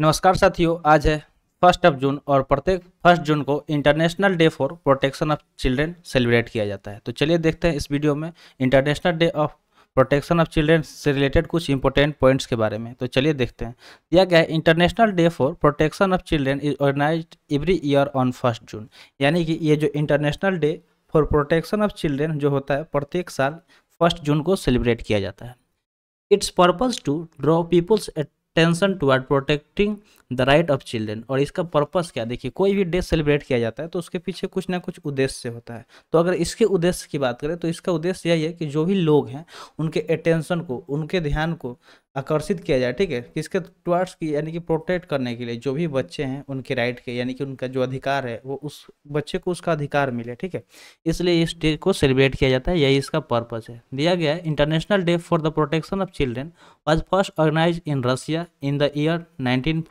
नमस्कार साथियों आज है फर्स्ट ऑफ जून और प्रत्येक फर्स्ट जून को International Day for Protection of Children celebrate किया जाता है तो चलिए देखते हैं इस वीडियो में International Day of Protection of Children से रिलेटेड कुछ इंपॉर्टेंट पॉइंट्स के बारे में तो चलिए देखते हैं दिया गया है International Day for Protection of Children is organize every year on first June यानी कि ये जो International Day for Protection of Children जो होता है प्रत्येक साल फर्स्ट जून को सेलिब्रेट किया जाता है its purpose to draw peoples at tension toward protecting the right of children और इसका पर्पस क्या देखिए कोई भी डे सेलिब्रेट किया जाता है तो उसके पीछे कुछ ना कुछ उद्देश्य होता है तो अगर इसके उद्देश्य की बात करें तो इसका उद्देश्य यही है कि जो भी लोग हैं उनके अटेंशन को उनके ध्यान को आकर्षित किया जाए ठीक है किसके टुअर्ड्स की यानी कि प्रोटेक्ट करने के लिए जो भी बच्चे हैं उनके राइट के यानी कि उनका जो अधिकार है वो उस बच्चे को उसका अधिकार मिले ठीक है इसलिए इस डे को सेलिब्रेट किया जाता है यही इसका पर्पज है दिया गया है International Day for the Protection of Children was first organize in Russia in the year nineteen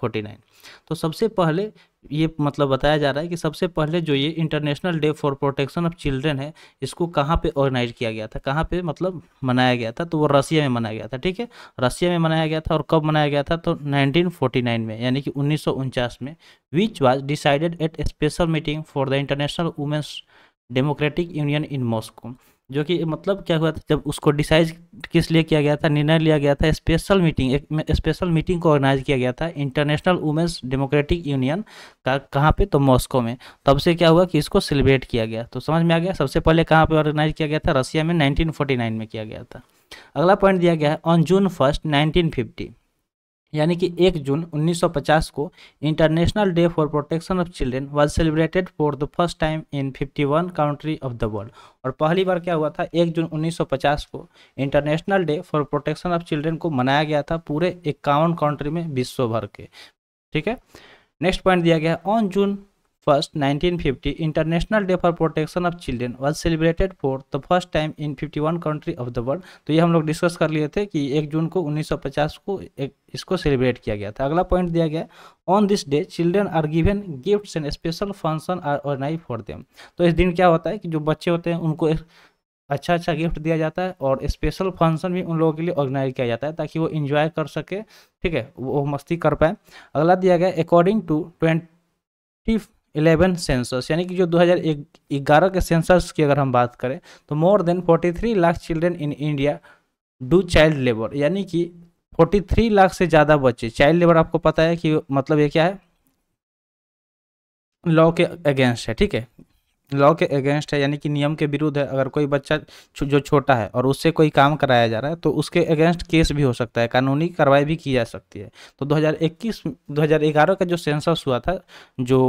तो सबसे पहले ये मतलब बताया जा रहा है कि सबसे पहले जो ये International Day for Protection of Children है इसको कहाँ पे ऑर्गेनाइज किया गया था कहाँ पे मतलब मनाया गया था तो वो रसिया में मनाया गया था ठीक है रसिया में मनाया गया था और कब मनाया गया था तो 1949 में यानी कि उन्नीस में which was decided at special meeting for the International Women's Democratic Union in Moscow जो कि मतलब क्या हुआ था जब उसको डिसाइड किस लिए किया गया था निर्णय लिया गया था स्पेशल मीटिंग एक स्पेशल मीटिंग को ऑर्गेनाइज किया गया था इंटरनेशनल वुमेंस डेमोक्रेटिक यूनियन का कहाँ पे तो मॉस्को में तब से क्या हुआ कि इसको सेलिब्रेट किया गया तो समझ में आ गया सबसे पहले कहाँ पे ऑर्गेनाइज किया गया था रसिया में नाइनटीन में किया गया था अगला पॉइंट दिया गया है ऑन जून फर्स्ट नाइनटीन यानी कि 1 जून 1950 को International Day for Protection of Children was celebrated for the first time in 51 country of the world और पहली बार क्या हुआ था 1 जून 1950 को International Day for Protection of Children को मनाया गया था पूरे इक्यावन कंट्री में विश्व भर के ठीक है नेक्स्ट पॉइंट दिया गया on June First, 1950, International Day for Protection of Children was celebrated for the first time in 51 country of the world. तो ये हम लोग डिस्कस कर लिए थे कि एक जून को 1950 को एक, इसको सेलिब्रेट किया गया था अगला पॉइंट दिया गया on this day children are given gift and special function are organize for them तो इस दिन क्या होता है कि जो बच्चे होते हैं उनको अच्छा अच्छा गिफ्ट दिया जाता है और स्पेशल फंक्शन भी उन लोगों के लिए ऑर्गेनाइज किया जाता है ताकि वो इन्जॉय कर सके ठीक है वो मस्ती कर पाए अगला दिया गया according to twenty eleven census यानी कि जो 2011 के सेंसस की अगर हम बात करें तो more than 43 lakh children in India do child labour यानी कि 43 लाख से ज़्यादा बच्चे चाइल्ड लेबर आपको पता है कि मतलब ये क्या है लॉ के अगेंस्ट है ठीक है लॉ के अगेंस्ट है यानी कि नियम के विरुद्ध है अगर कोई बच्चा जो छोटा है और उससे कोई काम कराया जा रहा है तो उसके अगेंस्ट केस भी हो सकता है कानूनी कार्रवाई भी की जा सकती है तो 2021 2011 का जो सेंसस हुआ था जो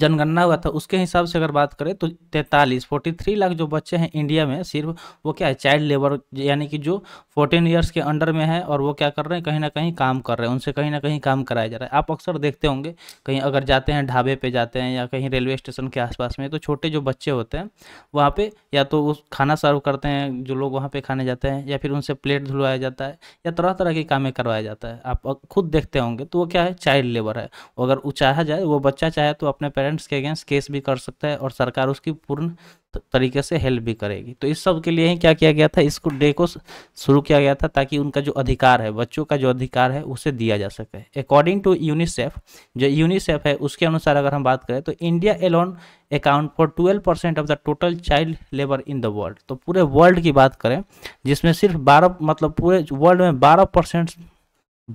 जनगणना हुआ था उसके हिसाब से अगर बात करें तो तैंतालीस फोर्टी थ्री लाख जो बच्चे हैं इंडिया में सिर्फ वो क्या है चाइल्ड लेबर यानी कि जो फोर्टीन ईयर्स के अंडर में है और वो क्या कर रहे हैं कहीं ना कहीं काम कर रहे हैं उनसे कहीं ना कहीं काम कराया जा रहा है आप अक्सर देखते होंगे कहीं अगर जाते हैं ढाबे पर जाते हैं या कहीं रेलवे स्टेशन के आसपास में तो छोटे जो बच्चे होते हैं वहाँ पर या तो वो खाना सर्व करते हैं जो लोग वहाँ पर खाने जाते हैं या फिर उनसे प्लेट धुलवाया जाता है या तरह तरह के कामें करवाया जाता है आप खुद देखते होंगे तो वो क्या है चाइल्ड लेबर है अगर वो चाहा जाए वो बच्चा चाहे तो अपने पेरेंट्स के अगेंस्ट केस भी कर सकता है और सरकार उसकी पूर्ण तरीके से हेल्प भी करेगी तो इस सब के लिए ही क्या किया गया था इसको डे को शुरू किया गया था ताकि उनका जो अधिकार है बच्चों का जो अधिकार है उसे दिया जा सके अकॉर्डिंग टू यूनिसेफ जो यूनिसेफ है उसके अनुसार अगर हम बात करें तो India alone account for twelve percent of the total child labour in the world तो पूरे वर्ल्ड की बात करें जिसमें सिर्फ बारह मतलब पूरे वर्ल्ड में बारह परसेंट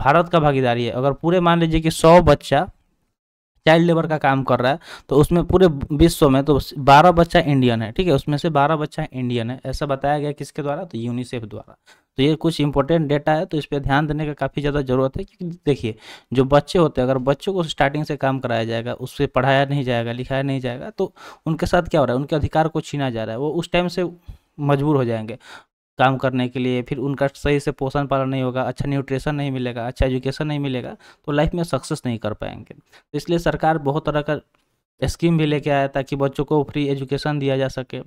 भारत का भागीदारी है अगर पूरे मान लीजिए कि सौ बच्चा चाइल्ड लेबर का काम कर रहा है तो उसमें पूरे विश्व में तो बारह बच्चा इंडियन है ठीक है उसमें से बारह बच्चा इंडियन है ऐसा बताया गया किसके द्वारा तो यूनिसेफ द्वारा तो ये कुछ इंपॉर्टेंट डेटा है तो इस पर ध्यान देने का काफ़ी ज़्यादा ज़रूरत है क्योंकि देखिए जो बच्चे होते हैं अगर बच्चों को स्टार्टिंग से काम कराया जाएगा उससे पढ़ाया नहीं जाएगा लिखाया नहीं जाएगा तो उनके साथ क्या हो रहा है उनके अधिकार को छीना जा रहा है वो उस टाइम से मजबूर हो जाएंगे काम करने के लिए फिर उनका सही से पोषण पालन नहीं होगा अच्छा न्यूट्रिशन नहीं मिलेगा अच्छा एजुकेशन नहीं मिलेगा तो लाइफ में सक्सेस नहीं कर पाएंगे तो इसलिए सरकार बहुत तरह का स्कीम भी लेके आया ताकि बच्चों को फ्री एजुकेशन दिया जा सके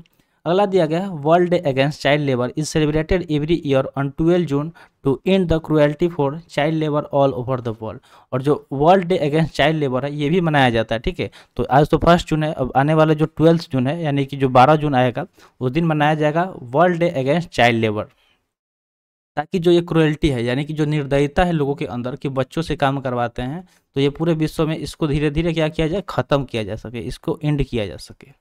अगला दिया गया World Day Against Child Labour is celebrated every year on twelve June to end the cruelty for child labour all over the world और जो World Day Against Child Labour है ये भी मनाया जाता है ठीक है तो आज तो फर्स्ट जून है अब आने वाला जो ट्वेल्थ जून है यानी कि जो बारह जून आएगा उस दिन मनाया जाएगा World Day Against Child Labour ताकि जो ये क्रुएल्टी है यानी कि जो निर्दयता है लोगों के अंदर कि बच्चों से काम करवाते हैं तो ये पूरे विश्व में इसको धीरे धीरे क्या किया जाए ख़त्म किया जा सके इसको एंड किया जा सके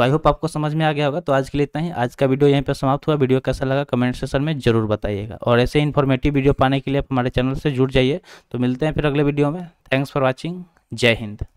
तो आई होप आपको समझ में आ गया होगा तो आज के लिए इतना ही आज का वीडियो यहीं पर समाप्त हुआ वीडियो कैसा लगा कमेंट सेक्शन में जरूर बताइएगा और ऐसे इन्फॉर्मेटिव वीडियो पाने के लिए आप हमारे चैनल से जुड़ जाइए तो मिलते हैं फिर अगले वीडियो में थैंक्स फॉर वॉचिंग जय हिंद